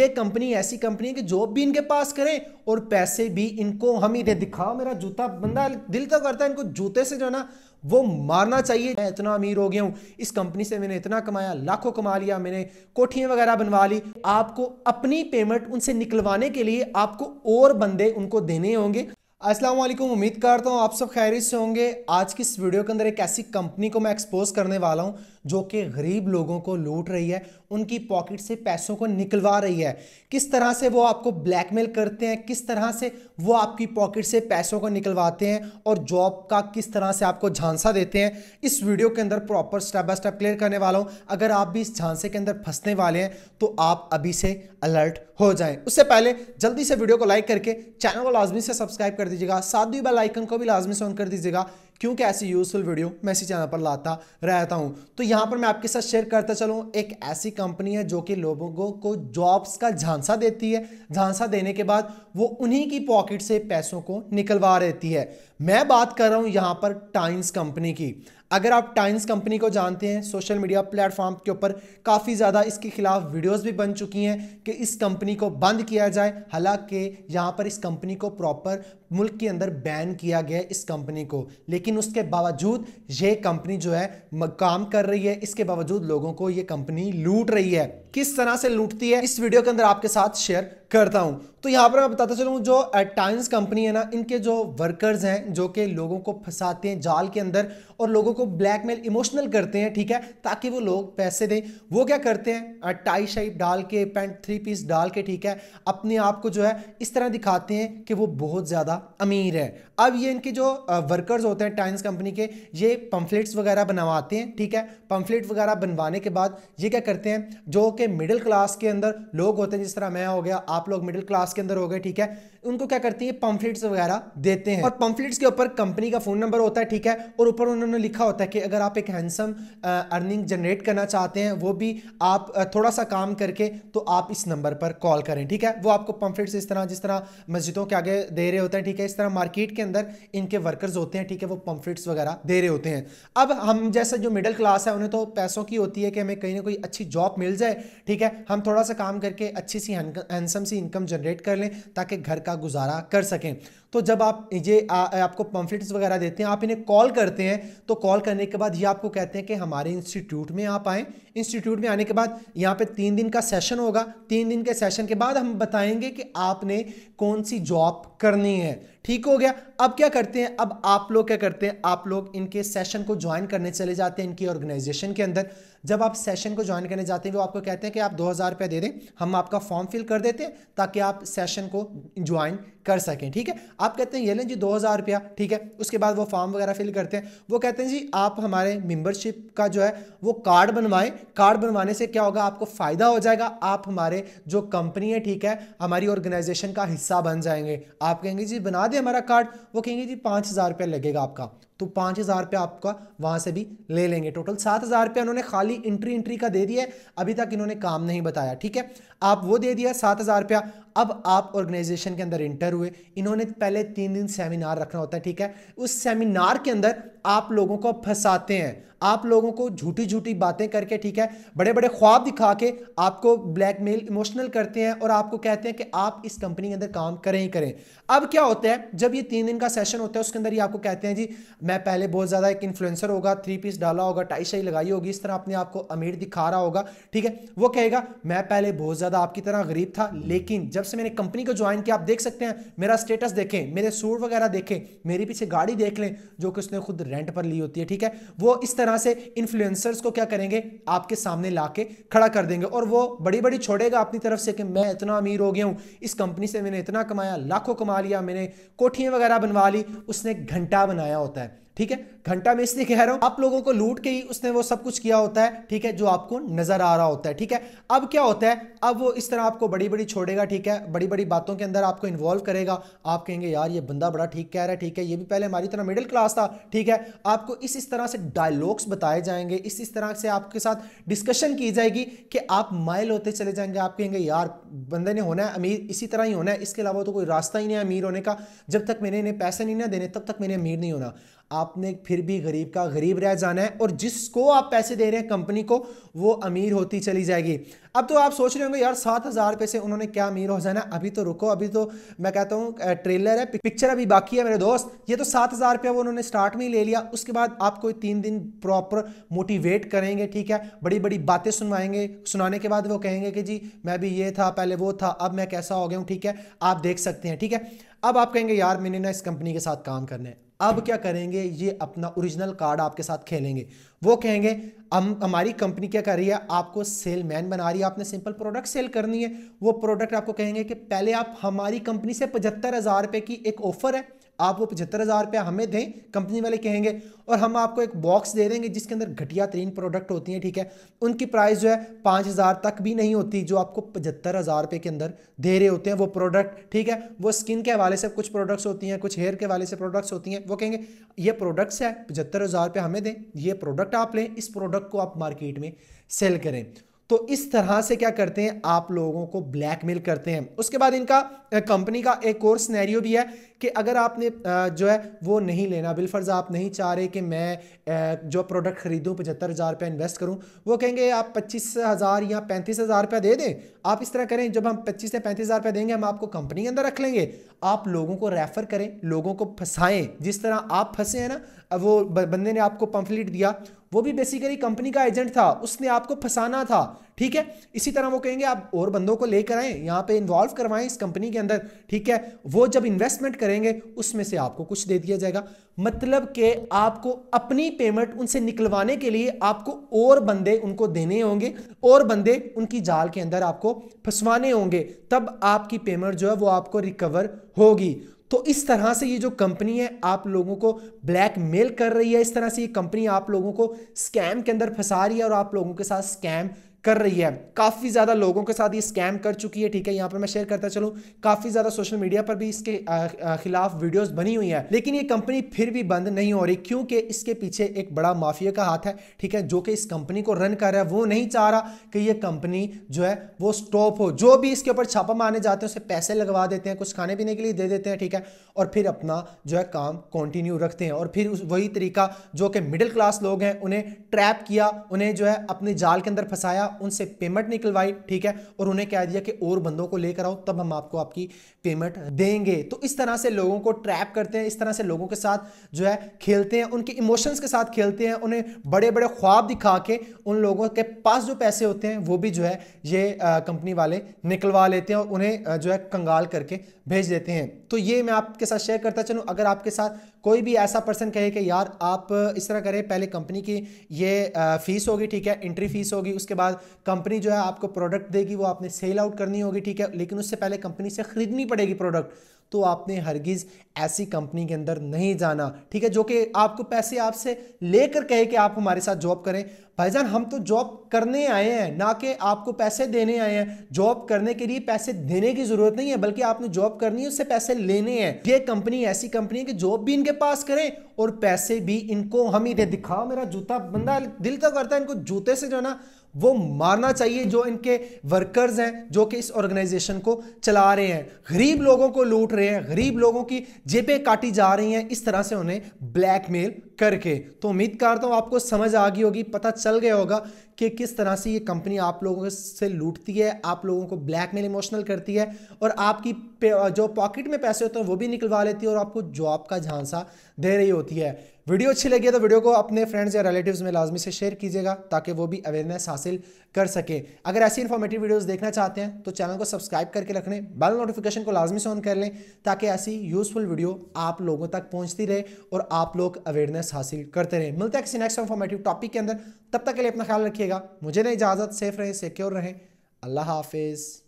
ये कंपनी ऐसी कंपनी है कि जॉब भी इनके पास करें और पैसे भी इनको हम इन्हें दिखाओ मेरा जूता बंदा दिल तो करता है इनको जूते से जो ना वो मारना चाहिए मैं इतना अमीर हो गया हूँ इस कंपनी से मैंने इतना कमाया लाखों कमा लिया मैंने कोठियाँ वगैरह बनवा ली आपको अपनी पेमेंट उनसे निकलवाने के लिए आपको और बंदे उनको देने होंगे असलम उम्मीद करता हूँ आप सब खैरियत से होंगे आज की इस वीडियो के अंदर एक ऐसी कंपनी को मैं एक्सपोज करने वाला हूँ जो कि गरीब लोगों को लूट रही है उनकी पॉकेट से पैसों को निकलवा रही है किस तरह से वो आपको ब्लैकमेल करते हैं किस तरह से वो आपकी पॉकेट से पैसों को निकलवाते हैं और जॉब का किस तरह से आपको झांसा देते हैं इस वीडियो के अंदर proper step by step clear करने वाला हूँ अगर आप भी इस झांसे के अंदर फंसने वाले हैं तो आप अभी से अलर्ट हो जाएं उससे पहले जल्दी से वीडियो को लाइक करके चैनल को लाजमी से सब्सक्राइब कर दीजिएगा साथ ही बेल आइकन को भी लाजमी से ऑन कर दीजिएगा क्योंकि ऐसी यूजफुल वीडियो मैं इसी चैनल पर लाता रहता हूँ तो यहाँ पर मैं आपके साथ शेयर करता चलूँ एक ऐसी कंपनी है जो कि लोगों को जॉब्स का झांसा देती है झांसा देने के बाद वो उन्हीं की पॉकेट से पैसों को निकलवा रहती है मैं बात कर रहा हूँ यहाँ पर टाइम्स कंपनी की अगर आप टाइम्स कंपनी को जानते हैं सोशल मीडिया प्लेटफॉर्म के ऊपर काफ़ी ज़्यादा इसके खिलाफ वीडियोस भी बन चुकी हैं कि इस कंपनी को बंद किया जाए हालांकि यहाँ पर इस कंपनी को प्रॉपर मुल्क के अंदर बैन किया गया है इस कंपनी को लेकिन उसके बावजूद ये कंपनी जो है काम कर रही है इसके बावजूद लोगों को ये कंपनी लूट रही है किस तरह से लूटती है इस वीडियो के अंदर आपके साथ शेयर करता हूं तो यहां पर मैं बताता चलूं जो टाइम्स कंपनी है ना इनके जो वर्कर्स हैं जो कि लोगों को फंसाते हैं जाल के अंदर और लोगों को ब्लैकमेल इमोशनल करते हैं ठीक है ताकि वो लोग पैसे दें वो क्या करते हैं टाई शाइप डाल के पैंट थ्री पीस डाल के ठीक है अपने आप को जो है इस तरह दिखाते हैं कि वो बहुत ज़्यादा अमीर है अब ये इनके जो वर्कर्स होते हैं टाइम्स कंपनी के ये पंफलेट्स वगैरह बनवाते हैं ठीक है पंफलेट वगैरह बनवाने के बाद ये क्या करते हैं जो कि मिडिल क्लास के अंदर लोग होते हैं जिस तरह मैं हो गया आप लोग मिडिल क्लास के अंदर हो गए ठीक है उनको क्या करती है पंफलेट्स वगैरह देते हैं और पंफलेट्स के ऊपर कंपनी का फोन नंबर होता है ठीक है और ऊपर उन्होंने लिखा होता है कि अगर आप एक हैंडसम अर्निंग जनरेट करना चाहते हैं वो भी आप थोड़ा सा काम करके तो आप इस नंबर पर कॉल करें ठीक है वो आपको पंफलेट्स इस तरह जिस तरह मस्जिदों के आगे दे रहे होते हैं ठीक है इस तरह मार्केट के अंदर इनके वर्कर्स होते हैं ठीक है वो पंफलेट्स वगैरह दे रहे होते हैं अब हम जैसा जो मिडिल क्लास है उन्हें तो पैसों की होती है कि हमें कहीं ना कहीं अच्छी जॉब मिल जाए ठीक है हम थोड़ा सा काम करके अच्छी सी हैंडसम से इनकम जनरेट कर लें ताकि घर का गुजारा कर सकें तो जब आप ये आपको पंफलेट्स वगैरह देते हैं आप इन्हें कॉल करते हैं तो कॉल करने के बाद ये आपको कहते हैं कि हमारे इंस्टीट्यूट में आप आएँ इंस्टीट्यूट में आने के बाद यहाँ पे तीन दिन का सेशन होगा तीन दिन के सेशन के बाद हम बताएंगे कि आपने कौन सी जॉब करनी है ठीक हो गया अब क्या करते हैं अब आप लोग क्या करते हैं आप लोग इनके सेशन को ज्वाइन करने चले जाते हैं इनकी ऑर्गेनाइजेशन के अंदर जब आप सेशन को ज्वाइन करने जाते हैं वो तो आपको कहते हैं कि आप दो हज़ार रुपया दे दें हम आपका फॉर्म फिल कर देते हैं ताकि आप सेशन को ज्वाइन कर सकें ठीक है आप कहते हैं ये जी दो हज़ार रुपया ठीक है उसके बाद वो फॉर्म वगैरह फिल करते हैं वो कहते हैं जी आप हमारे मेंबरशिप का जो है वो कार्ड बनवाएं कार्ड बनवाने से क्या होगा आपको फ़ायदा हो जाएगा आप हमारे जो कंपनी है ठीक है हमारी ऑर्गेनाइजेशन का हिस्सा बन जाएंगे आप कहेंगे जी बना दें हमारा कार्ड वो कहेंगे जी पाँच हज़ार रुपया लगेगा आपका तो पाँच हज़ार रुपया आपका वहाँ से भी ले लेंगे टोटल सात हज़ार रुपया उन्होंने खाली इंट्री इंट्री का दे दिया है अभी तक इन्होंने काम नहीं बताया ठीक है आप वो दे दिया सात हज़ार रुपया अब आप ऑर्गेनाइजेशन के अंदर इंटर हुए इन्होंने पहले तीन दिन सेमिनार रखना होता है ठीक है उस सेमिनार के अंदर आप लोगों को फंसाते हैं आप लोगों को झूठी झूठी बातें करके ठीक है बड़े बड़े ख्वाब दिखा के आपको ब्लैकमेल इमोशनल करते हैं और आपको कहते हैं कि आप इस कंपनी के अंदर काम करें ही करें अब क्या होता है जब ये तीन दिन का सेशन होता है उसके अंदर ये आपको कहते हैं जी मैं पहले बहुत ज़्यादा एक इन्फ्लुएंसर होगा थ्री पीस डाला होगा टाई शाई लगाई होगी इस तरह अपने आपको अमीर दिखा रहा होगा ठीक है वो कहेगा मैं पहले बहुत ज़्यादा आपकी तरह गरीब था लेकिन जब से मैंने कंपनी को ज्वाइन किया आप देख सकते हैं मेरा स्टेटस देखें मेरे सूट वगैरह देखें मेरे पीछे गाड़ी देख लें जो कि उसने खुद रेंट पर ली होती है ठीक है वो इस तरह से इन्फ्लुएंसर्स को क्या करेंगे आपके सामने ला के खड़ा कर देंगे और वो बड़ी बड़ी छोड़ेगा अपनी तरफ से कि मैं इतना अमीर हो गया हूँ इस कंपनी से मैंने इतना कमाया लाखों कमा लिया मैंने कोठियाँ वगैरह बनवा ली उसने घंटा बनाया होता है ठीक है घंटा मैं इसलिए कह रहा हूं आप लोगों को लूट के ही उसने वो सब कुछ किया होता है ठीक है जो आपको नजर आ रहा होता है ठीक है अब क्या होता है अब वो इस तरह आपको बड़ी बड़ी छोड़ेगा ठीक है बड़ी बड़ी बातों के अंदर आपको इन्वॉल्व करेगा आप कहेंगे यार ये बंदा बड़ा ठीक कह रहा है ठीक है ये भी पहले हमारी तरह मिडिल क्लास था ठीक है आपको इस इस तरह से डायलॉग्स बताए जाएंगे इस इस तरह से आपके साथ डिस्कशन की जाएगी कि आप माइल होते चले जाएंगे आप कहेंगे यार बंदे ने होना है अमीर इसी तरह ही होना है इसके अलावा तो कोई रास्ता ही नहीं है अमीर होने का जब तक मैंने इन्हें पैसे नहीं ना देने तब तक मैंने अमीर नहीं होना आपने फिर भी गरीब का गरीब रह जाना है और जिसको आप पैसे दे रहे हैं कंपनी को वो अमीर होती चली जाएगी अब तो आप सोच रहे होंगे यार सात हज़ार रुपये से उन्होंने क्या अमीर हो जाना अभी तो रुको अभी तो मैं कहता हूँ ट्रेलर है पिक्चर अभी बाकी है मेरे दोस्त ये तो सात हज़ार रुपया वो उन्होंने स्टार्ट में ही ले लिया उसके बाद आपको तीन दिन प्रॉपर मोटिवेट करेंगे ठीक है बड़ी बड़ी बातें सुनवाएंगे सुनाने के बाद वो कहेंगे कि जी मैं भी ये था पहले वो था अब मैं कैसा हो गया हूँ ठीक है आप देख सकते हैं ठीक है अब आप कहेंगे यार मैंने ना इस कंपनी के साथ काम करना है अब क्या करेंगे ये अपना ओरिजिनल कार्ड आपके साथ खेलेंगे वो कहेंगे हम हमारी कंपनी क्या कर रही है आपको सेल मैन बना रही है आपने सिंपल प्रोडक्ट सेल करनी है वो प्रोडक्ट आपको कहेंगे कि पहले आप हमारी कंपनी से पचहत्तर हज़ार रुपए की एक ऑफर है आप वो पचहत्तर हज़ार रुपया हमें दें कंपनी वाले कहेंगे और हम आपको एक बॉक्स दे देंगे जिसके अंदर घटिया तरीन प्रोडक्ट होती हैं ठीक है उनकी प्राइस जो है पाँच हज़ार तक भी नहीं होती जो आपको पचहत्तर हज़ार रुपये के अंदर दे रहे होते हैं वो प्रोडक्ट ठीक है वो स्किन के हवाले से कुछ प्रोडक्ट्स होती हैं कुछ हेयर के हवाले से प्रोडक्ट्स होती हैं वो कहेंगे ये प्रोडक्ट्स है पचहत्तर हज़ार रुपये हमें दें ये प्रोडक्ट आप लें इस प्रोडक्ट को आप मार्केट में सेल करें तो इस तरह से क्या करते हैं आप लोगों को ब्लैकमेल करते हैं उसके बाद इनका कंपनी का एक और स्नैरियो भी है कि अगर आपने जो है वो नहीं लेना बिलफर्ज आप नहीं चाह रहे कि मैं जो प्रोडक्ट खरीदूं पचहत्तर हज़ार रुपया इन्वेस्ट करूं वो कहेंगे आप पच्चीस हज़ार या पैंतीस हज़ार रुपया दे दें आप इस तरह करें जब हम पच्चीस से पैंतीस हज़ार रुपया देंगे हम आपको कंपनी के अंदर रख लेंगे आप लोगों को रेफ़र करें लोगों को फंसाएं जिस तरह आप फंसे हैं ना वो बंदे ने आपको पंफलेट दिया वो भी बेसिकली कंपनी का एजेंट था उसने आपको फंसाना था ठीक है इसी तरह वो कहेंगे आप और बंदों को लेकर आए यहाँ पे इन्वॉल्व करवाएं इस कंपनी के अंदर ठीक है वो जब इन्वेस्टमेंट करेंगे उसमें से आपको कुछ दे दिया जाएगा मतलब के आपको अपनी पेमेंट उनसे निकलवाने के लिए आपको और बंदे उनको देने होंगे और बंदे उनकी जाल के अंदर आपको फंसवाने होंगे तब आपकी पेमेंट जो है वो आपको रिकवर होगी तो इस तरह से ये जो कंपनी है आप लोगों को ब्लैकमेल कर रही है इस तरह से ये कंपनी आप लोगों को स्कैम के अंदर फंसा रही है और आप लोगों के साथ स्कैम कर रही है काफ़ी ज़्यादा लोगों के साथ ये स्कैम कर चुकी है ठीक है यहाँ पर मैं शेयर करता चलूँ काफ़ी ज़्यादा सोशल मीडिया पर भी इसके खिलाफ वीडियोस बनी हुई हैं लेकिन ये कंपनी फिर भी बंद नहीं हो रही क्योंकि इसके पीछे एक बड़ा माफिया का हाथ है ठीक है जो कि इस कंपनी को रन कर रहा है वो नहीं चाह रहा कि ये कंपनी जो है वो स्टॉप हो जो भी इसके ऊपर छापा मारने जाते हैं उसे पैसे लगवा देते हैं कुछ खाने पीने के लिए दे देते हैं ठीक है और फिर अपना जो है काम कंटिन्यू रखते हैं और फिर वही तरीका जो कि मिडिल क्लास लोग हैं उन्हें ट्रैप किया उन्हें जो है अपने जाल के अंदर फंसाया उनसे पेमेंट निकलवाई ठीक है और उन्हें कह दिया कि और बंदों को लेकर आओ तब हम आपको आपकी पेमेंट देंगे तो इस तरह से लोगों को ट्रैप करते हैं इस तरह से लोगों के साथ जो है खेलते हैं उनके इमोशंस के साथ खेलते हैं उन्हें बड़े बड़े ख्वाब दिखा के उन लोगों के पास जो पैसे होते हैं वो भी जो है ये कंपनी वाले निकलवा लेते हैं और उन्हें जो है कंगाल करके भेज देते हैं तो ये मैं आपके साथ शेयर करता चलूँ अगर आपके साथ कोई भी ऐसा पर्सन कहे कि यार आप इस तरह करें पहले कंपनी की ये फ़ीस होगी ठीक है एंट्री फीस होगी उसके बाद कंपनी जो है आपको प्रोडक्ट देगी वो आपने सेल आउट करनी होगी ठीक है लेकिन उससे पहले कंपनी से खरीदनी पड़ेगी प्रोडक्ट तो आपने हरगिज़ ऐसी कंपनी के अंदर नहीं जाना ठीक है जो कि आपको पैसे आपसे लेकर कहे कि आप हमारे साथ जॉब करें भाईजान हम तो जॉब करने आए हैं ना कि आपको पैसे देने आए हैं जॉब करने के लिए पैसे देने की जरूरत नहीं है बल्कि आपने जॉब करनी है उससे पैसे लेने हैं ये कंपनी ऐसी कंपनी है कि जॉब भी इनके पास करें और पैसे भी इनको हम ही दे दिखाओ मेरा जूता बंदा दिल तो करता है इनको जूते से जो ना वो मारना चाहिए जो इनके वर्कर्स हैं जो कि इस ऑर्गेनाइजेशन को चला रहे हैं गरीब लोगों को लूट रहे हैं गरीब लोगों की जेबें काटी जा रही हैं इस तरह से उन्हें ब्लैकमेल करके तो उम्मीद करता हूँ आपको समझ आ गई होगी पता चल गया होगा कि किस तरह से ये कंपनी आप लोगों से लूटती है आप लोगों को ब्लैकमेल इमोशनल करती है और आपकी जो पॉकेट में पैसे होते हैं वो भी निकलवा लेती है और आपको जॉब का झांसा दे रही होती है वीडियो अच्छी लगी है तो वीडियो को अपने फ्रेंड्स या रिलेटिव्स में लाजमी से शेयर कीजिएगा ताकि वो भी अवेयरनेस हासिल कर सके अगर ऐसी इन्फॉर्मेटिव वीडियोस देखना चाहते हैं तो चैनल को सब्सक्राइब करके रख लें बेल नोटिफिकेशन को लाजमी से ऑन कर लें ताकि ऐसी यूज़फुल वीडियो आप लोगों तक पहुँचती रहे और आप लोग अवेयरनेस अवेयरनेस हासिल करते रहे मिलते हैं किसी नेक्स्ट इन्फॉर्मेटिव टॉपिक के अंदर तब तक के लिए अपना ख्याल रखिएगा मुझे नहीं इजाज़त सेफ रहें सिक्योर रहें अल्लाह हाफिज़